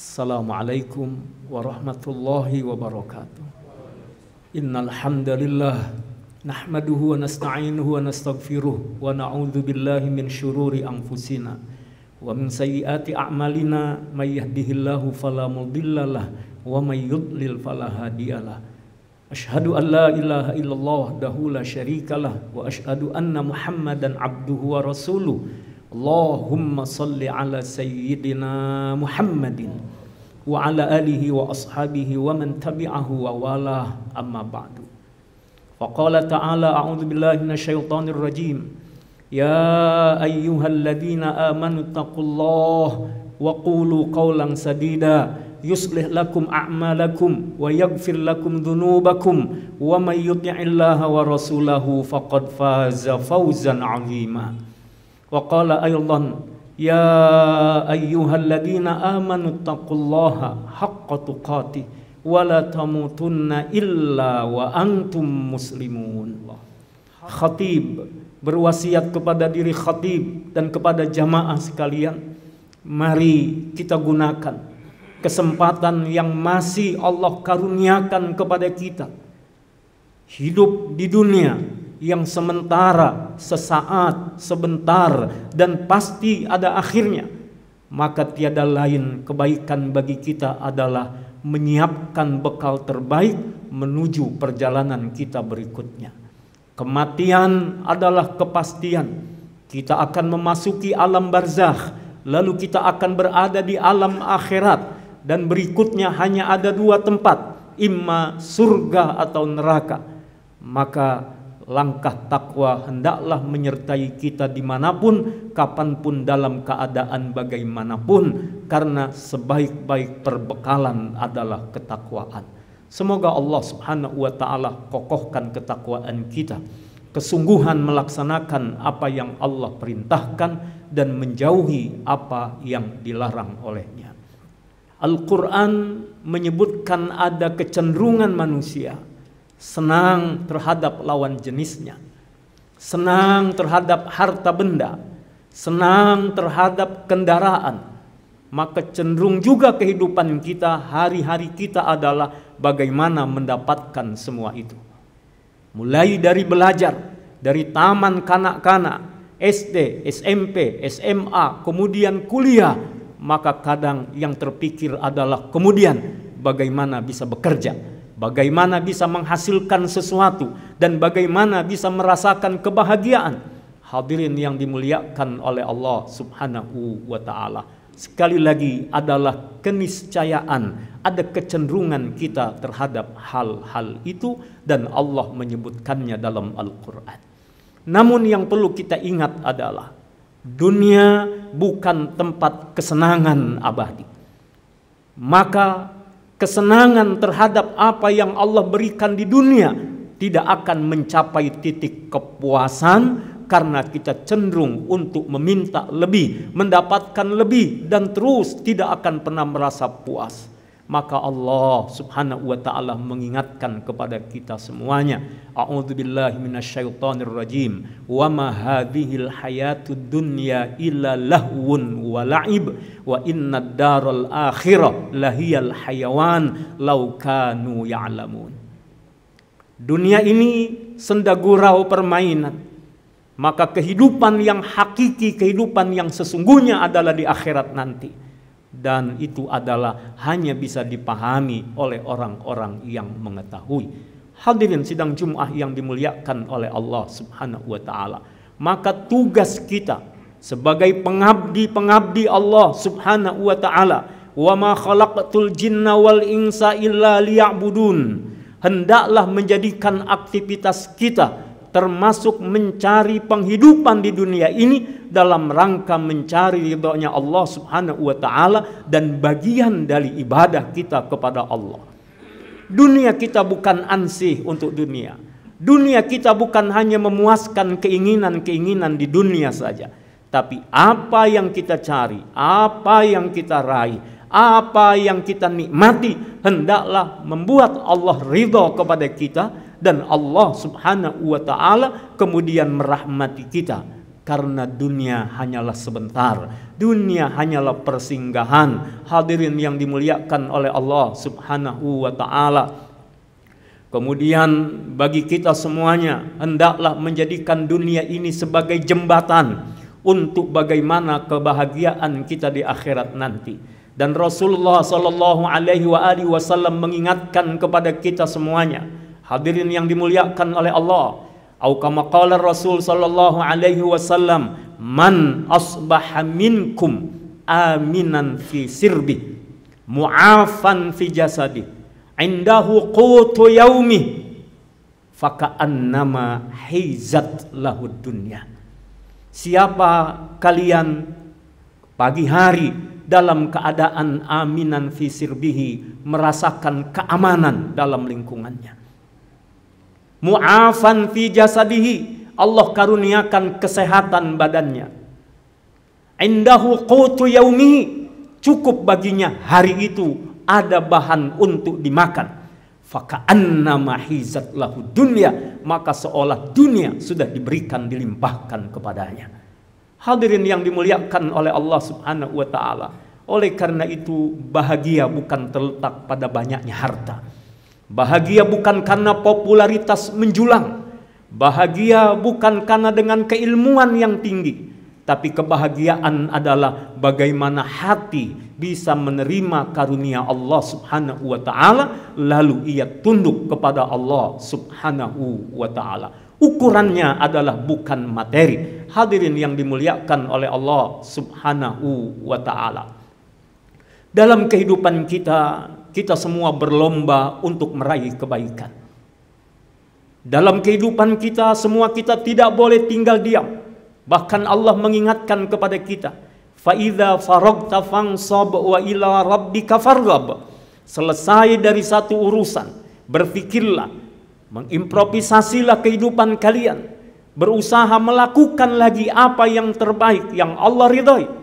Assalamualaikum warahmatullahi wabarakatuh. Innal hamdalillah nahmaduhu wa nasta'inuhu wa nastaghfiruh wa na'udzu billahi min syururi anfusina wa min sayyiati a'malina may yahdihillahu fala mudhillalah wa may yudlil fala hadiyalah. Ashhadu an la ilaha illallah wahdahu la syarikalah wa ashhadu anna Muhammadan abduhu wa rasuluh اللهم صل على سيدنا محمد وعلى آله وأصحابه ومن تبعه ووالاه أما بعد وقال تعالى أعوذ بالله من الشيطان الرجيم يا أيها الذين آمنوا اتقوا الله وقولوا قولا سديدا يصلح لكم أعمالكم ويغفر لكم ذنوبكم ومن يطع الله ورسوله فقد فاز فوزا عظيما wa qala aydan ya ayyuhalladzina amanu taqullaha haqqa tuqatih wa la tamutunna illa wa antum muslimun khatib berwasiat kepada diri khatib dan kepada jamaah sekalian mari kita gunakan kesempatan yang masih Allah karuniakan kepada kita hidup di dunia yang sementara, sesaat, sebentar, dan pasti ada akhirnya, maka tiada lain kebaikan bagi kita adalah menyiapkan bekal terbaik menuju perjalanan kita berikutnya. Kematian adalah kepastian. Kita akan memasuki alam barzakh, lalu kita akan berada di alam akhirat, dan berikutnya hanya ada dua tempat, imma surga atau neraka. Maka langkah takwa hendaklah menyertai kita dimanapun, kapanpun dalam keadaan bagaimanapun, karena sebaik-baik perbekalan adalah ketakwaan. Semoga Allah Subhanahu wa Ta'ala kokohkan ketakwaan kita, kesungguhan melaksanakan apa yang Allah perintahkan, dan menjauhi apa yang dilarang olehnya. Al-Quran menyebutkan ada kecenderungan manusia senang terhadap lawan jenisnya, senang terhadap harta benda, senang terhadap kendaraan, maka cenderung juga kehidupan kita hari-hari kita adalah bagaimana mendapatkan semua itu. Mulai dari belajar, dari taman kanak-kanak, SD, SMP, SMA, kemudian kuliah, maka kadang yang terpikir adalah kemudian bagaimana bisa bekerja bagaimana bisa menghasilkan sesuatu dan bagaimana bisa merasakan kebahagiaan. Hadirin yang dimuliakan oleh Allah Subhanahu wa taala. Sekali lagi adalah keniscayaan, ada kecenderungan kita terhadap hal-hal itu dan Allah menyebutkannya dalam Al-Qur'an. Namun yang perlu kita ingat adalah dunia bukan tempat kesenangan abadi. Maka kesenangan terhadap apa yang Allah berikan di dunia tidak akan mencapai titik kepuasan karena kita cenderung untuk meminta lebih, mendapatkan lebih dan terus tidak akan pernah merasa puas maka Allah Subhanahu wa taala mengingatkan kepada kita semuanya a'udzubillahi rajim. wa ma hadhil hayatud dunya illa lahwun wa la'ib wa innad daral akhirah lahiyal hayawan law kanu ya'lamun dunia ini senda gurau permainan maka kehidupan yang hakiki kehidupan yang sesungguhnya adalah di akhirat nanti dan itu adalah hanya bisa dipahami oleh orang-orang yang mengetahui. Hadirin sidang Jum'ah yang dimuliakan oleh Allah Subhanahu wa taala. Maka tugas kita sebagai pengabdi-pengabdi Allah Subhanahu wa taala, "Wa ma khalaqtul jinna wal insa illa liya'budun." Hendaklah menjadikan aktivitas kita termasuk mencari penghidupan di dunia ini dalam rangka mencari ridhonya Allah Subhanahu wa taala dan bagian dari ibadah kita kepada Allah. Dunia kita bukan ansih untuk dunia. Dunia kita bukan hanya memuaskan keinginan-keinginan di dunia saja, tapi apa yang kita cari, apa yang kita raih, apa yang kita nikmati hendaklah membuat Allah ridho kepada kita dan Allah Subhanahu wa taala kemudian merahmati kita karena dunia hanyalah sebentar dunia hanyalah persinggahan hadirin yang dimuliakan oleh Allah Subhanahu wa taala Kemudian bagi kita semuanya hendaklah menjadikan dunia ini sebagai jembatan untuk bagaimana kebahagiaan kita di akhirat nanti. Dan Rasulullah Shallallahu Alaihi Wasallam mengingatkan kepada kita semuanya Hadirin yang dimuliakan oleh Allah. Au kama qala Rasul sallallahu alaihi wasallam, man asbaha minkum aminan fi sirbi mu'afan fi jasadi indahu qutu yaumi faka'annama hizat lahud dunya siapa kalian pagi hari dalam keadaan aminan fi sirbihi merasakan keamanan dalam lingkungannya mu'afan fi jasadihi Allah karuniakan kesehatan badannya indahu qutu yaumi cukup baginya hari itu ada bahan untuk dimakan faka'anna hizat lahu dunia maka seolah dunia sudah diberikan dilimpahkan kepadanya hadirin yang dimuliakan oleh Allah subhanahu wa ta'ala oleh karena itu bahagia bukan terletak pada banyaknya harta Bahagia bukan karena popularitas menjulang. Bahagia bukan karena dengan keilmuan yang tinggi. Tapi kebahagiaan adalah bagaimana hati bisa menerima karunia Allah subhanahu wa ta'ala. Lalu ia tunduk kepada Allah subhanahu wa ta'ala. Ukurannya adalah bukan materi. Hadirin yang dimuliakan oleh Allah subhanahu wa ta'ala. Dalam kehidupan kita kita semua berlomba untuk meraih kebaikan. Dalam kehidupan kita, semua kita tidak boleh tinggal diam. Bahkan Allah mengingatkan kepada kita, faida farogta fangsab wa ila rabbika farghab. Selesai dari satu urusan, berfikirlah, mengimprovisasilah kehidupan kalian, berusaha melakukan lagi apa yang terbaik yang Allah ridhoi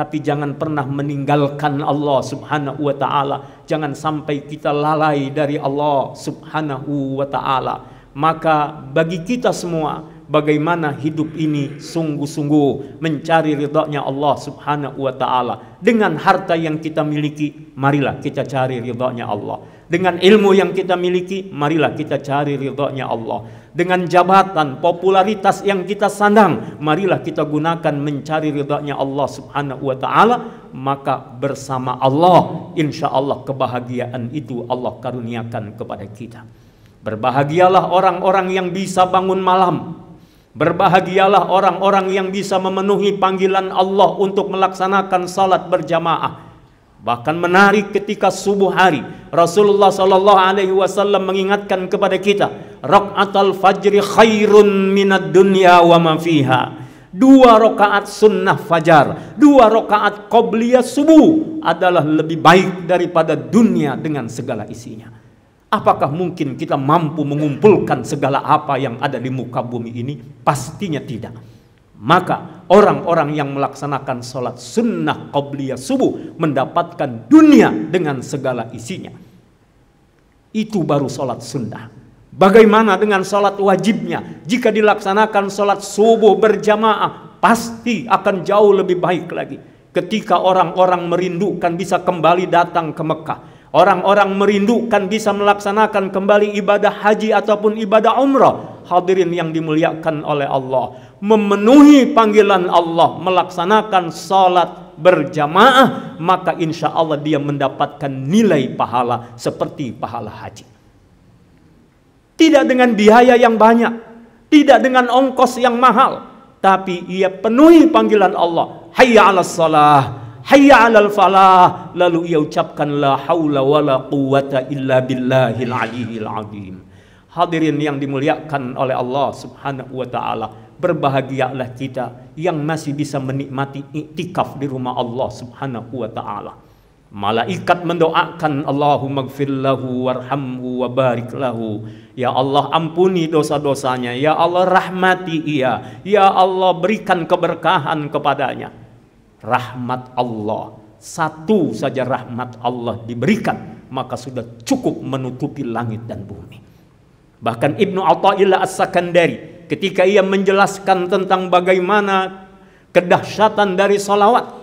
tapi jangan pernah meninggalkan Allah Subhanahu wa taala. Jangan sampai kita lalai dari Allah Subhanahu wa taala. Maka bagi kita semua bagaimana hidup ini sungguh-sungguh mencari ridhonya Allah Subhanahu wa taala. Dengan harta yang kita miliki, marilah kita cari ridhonya Allah. Dengan ilmu yang kita miliki, marilah kita cari ridhonya Allah dengan jabatan, popularitas yang kita sandang, marilah kita gunakan mencari ridhanya Allah Subhanahu wa taala, maka bersama Allah insya Allah kebahagiaan itu Allah karuniakan kepada kita. Berbahagialah orang-orang yang bisa bangun malam. Berbahagialah orang-orang yang bisa memenuhi panggilan Allah untuk melaksanakan salat berjamaah Bahkan menarik ketika subuh hari Rasulullah Sallallahu Alaihi Wasallam mengingatkan kepada kita rakaat fajri khairun minat dunya wa ma fiha. Dua rakaat sunnah fajar, dua rakaat qobliyah subuh adalah lebih baik daripada dunia dengan segala isinya. Apakah mungkin kita mampu mengumpulkan segala apa yang ada di muka bumi ini? Pastinya tidak. Maka orang-orang yang melaksanakan sholat sunnah qobliya subuh mendapatkan dunia dengan segala isinya. Itu baru sholat sunnah. Bagaimana dengan sholat wajibnya? Jika dilaksanakan sholat subuh berjamaah, pasti akan jauh lebih baik lagi. Ketika orang-orang merindukan bisa kembali datang ke Mekah. Orang-orang merindukan bisa melaksanakan kembali ibadah haji ataupun ibadah umrah hadirin yang dimuliakan oleh Allah, memenuhi panggilan Allah, melaksanakan salat berjamaah, maka insya Allah dia mendapatkan nilai pahala seperti pahala haji. Tidak dengan biaya yang banyak, tidak dengan ongkos yang mahal, tapi ia penuhi panggilan Allah. Hayya ala salah, hayya 'alal falah lalu ia ucapkan la haula wala quwata illa billahil aliyil azim Hadirin yang dimuliakan oleh Allah Subhanahu wa taala, berbahagialah kita yang masih bisa menikmati iktikaf di rumah Allah Subhanahu wa taala. Malaikat mendoakan Allahumma gfirlahu warhamhu wa barik lahu. Ya Allah ampuni dosa-dosanya, ya Allah rahmati ia, ya Allah berikan keberkahan kepadanya. Rahmat Allah, satu saja rahmat Allah diberikan, maka sudah cukup menutupi langit dan bumi. Bahkan Ibnu Athaillah As-Sakandari ketika ia menjelaskan tentang bagaimana kedahsyatan dari salawat.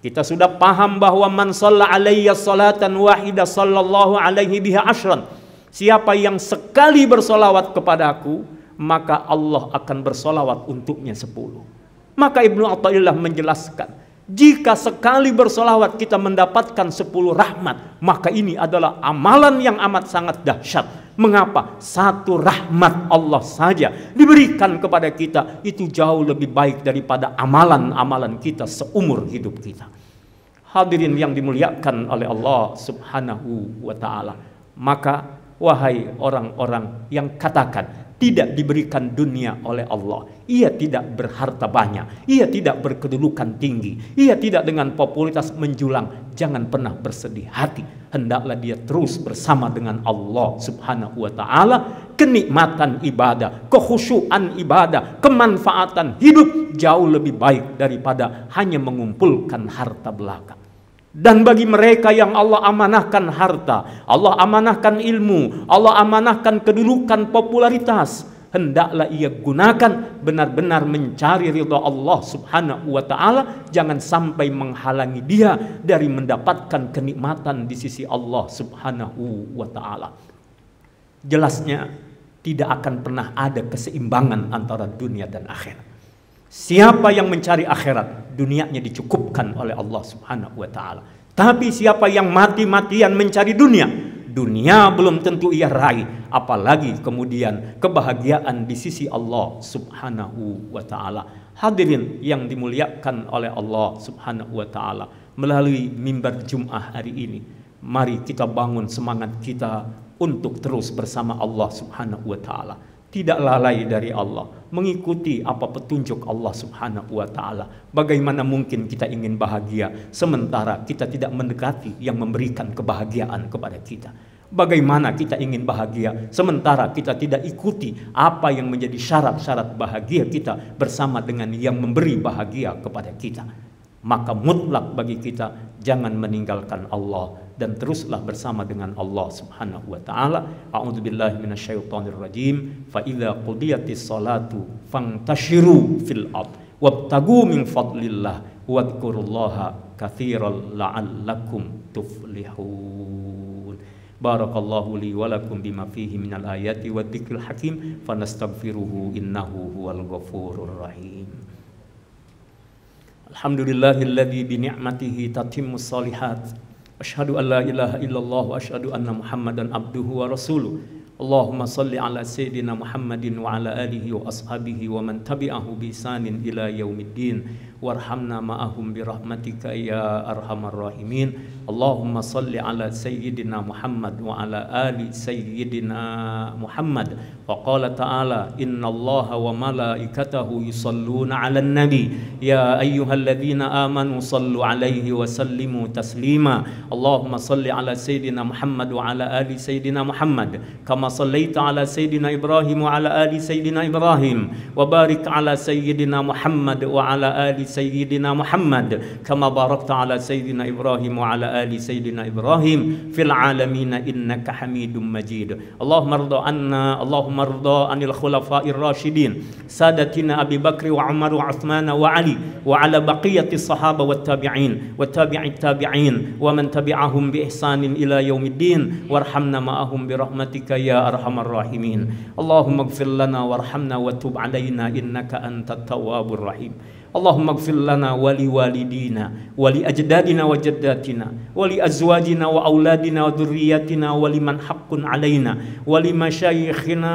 Kita sudah paham bahwa man shalla alayya salatan wahida sallallahu alaihi biha ashran. Siapa yang sekali bersolawat kepada aku, maka Allah akan bersolawat untuknya sepuluh. Maka Ibnu Athaillah menjelaskan jika sekali bersolawat kita mendapatkan 10 rahmat, maka ini adalah amalan yang amat sangat dahsyat. Mengapa? Satu rahmat Allah saja diberikan kepada kita itu jauh lebih baik daripada amalan-amalan kita seumur hidup kita. Hadirin yang dimuliakan oleh Allah Subhanahu wa taala. Maka wahai orang-orang yang katakan tidak diberikan dunia oleh Allah, ia tidak berharta banyak, ia tidak berkedudukan tinggi, ia tidak dengan popularitas menjulang. Jangan pernah bersedih hati. Hendaklah dia terus bersama dengan Allah Subhanahu wa taala. Kenikmatan ibadah, kekhusyuan ibadah, kemanfaatan hidup jauh lebih baik daripada hanya mengumpulkan harta belaka. Dan bagi mereka yang Allah amanahkan harta, Allah amanahkan ilmu, Allah amanahkan kedudukan popularitas, hendaklah ia gunakan benar-benar mencari ridha Allah Subhanahu wa taala jangan sampai menghalangi dia dari mendapatkan kenikmatan di sisi Allah Subhanahu wa taala. Jelasnya tidak akan pernah ada keseimbangan antara dunia dan akhirat. Siapa yang mencari akhirat, dunianya dicukupkan oleh Allah Subhanahu wa taala. Tapi siapa yang mati-matian mencari dunia, dunia belum tentu ia raih, apalagi kemudian kebahagiaan di sisi Allah Subhanahu wa taala. Hadirin yang dimuliakan oleh Allah Subhanahu wa taala melalui mimbar Jumat hari ini, mari kita bangun semangat kita untuk terus bersama Allah Subhanahu wa taala tidak lalai dari Allah, mengikuti apa petunjuk Allah Subhanahu wa taala. Bagaimana mungkin kita ingin bahagia sementara kita tidak mendekati yang memberikan kebahagiaan kepada kita? Bagaimana kita ingin bahagia sementara kita tidak ikuti apa yang menjadi syarat-syarat bahagia kita bersama dengan yang memberi bahagia kepada kita? maka mutlak bagi kita jangan meninggalkan Allah dan teruslah bersama dengan Allah Subhanahu wa taala. A'udzubillahi minasyaitonirrajim. Fa idza qudiyatis salatu fantashiru fil ard wabtagu min fadlillah wadhkurullaha katsiran la'allakum tuflihun. Barakallahu li wa lakum bima fihi minal ayati wadh-dhikril hakim fanastaghfiruhu innahu huwal ghafurur rahim. الحمد لله الذي بنعمته تتم الصالحات أشهد أن لا إله إلا الله وأشهد أن محمدا عبده ورسوله اللهم صل على سيدنا محمد وعلى آله وأصحابه ومن تبعه بإحسان إلى يوم الدين وارحمنا معهم برحمتك يا أرحم الراحمين اللهم صل على سيدنا محمد وعلى آل سيدنا محمد وقال تعالى إن الله وملائكته يصلون على النبي يا أيها الذين آمنوا صلوا عليه وسلموا تسليما اللهم صل على سيدنا محمد وعلى آل سيدنا محمد كما صليت على سيدنا إبراهيم وعلى آل سيدنا إبراهيم وبارك على سيدنا محمد وعلى آل سيدنا محمد كما باركت على سيدنا إبراهيم وعلى آل سيدنا إبراهيم في العالمين إنك حميد مجيد اللهم ارضى عنا اللهم ارضى عن الخلفاء الراشدين سادتنا أبي بكر وعمر وعثمان وعلي وعلى بقية الصحابة والتابعين والتابع التابعين ومن تبعهم بإحسان إلى يوم الدين وارحمنا معهم برحمتك يا أرحم الراحمين اللهم اغفر لنا وارحمنا وتب علينا إنك أنت التواب الرحيم اللهم اغفر لنا ولوالدينا ولأجدادنا وجداتنا ولأزواجنا وأولادنا وذرياتنا ولمن حق علينا ولمشايخنا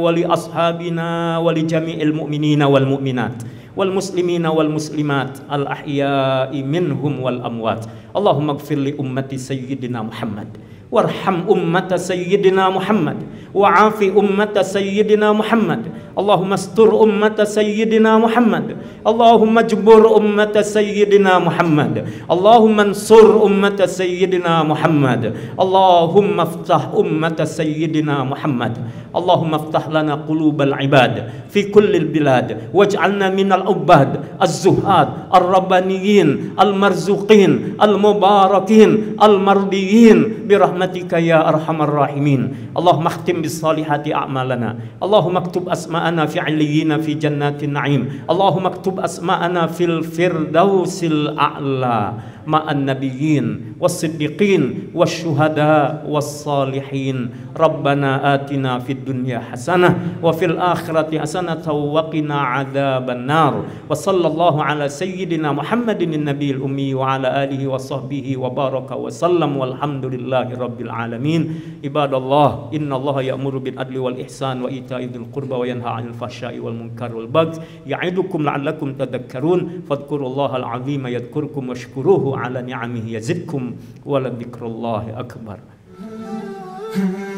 ولأصحابنا ولجميع المؤمنين والمؤمنات والمسلمين والمسلمات الأحياء منهم والأموات اللهم اغفر لأمة سيدنا محمد وارحم أمة سيدنا محمد وعاف أمة سيدنا محمد اللهم استر أمة سيدنا محمد اللهم اجبر أمة سيدنا محمد اللهم انصر أمة سيدنا محمد اللهم افتح أمة سيدنا محمد اللهم افتح لنا قلوب العباد في كل البلاد واجعلنا من العباد الزهاد الربانيين المرزوقين المباركين المرضيين برحمتك يا أرحم الراحمين اللهم اختم بالصالحات أعمالنا اللهم اكتب أسماء أسماءنا في عليين في جنات النعيم اللهم اكتب أسماءنا في الفردوس الأعلى مع النبيين والصديقين والشهداء والصالحين ربنا آتنا في الدنيا حسنة وفي الآخرة حسنة وقنا عذاب النار وصلى الله على سيدنا محمد النبي الأمي وعلى آله وصحبه وبارك وسلم والحمد لله رب العالمين عباد الله إن الله يأمر بالعدل والإحسان وإيتاء ذي القربى وينهى عن الفحشاء والمنكر والبغي يعدكم لعلكم تذكرون فاذكروا الله العظيم يذكركم واشكروه على نعمه يزدكم ولذكر الله أكبر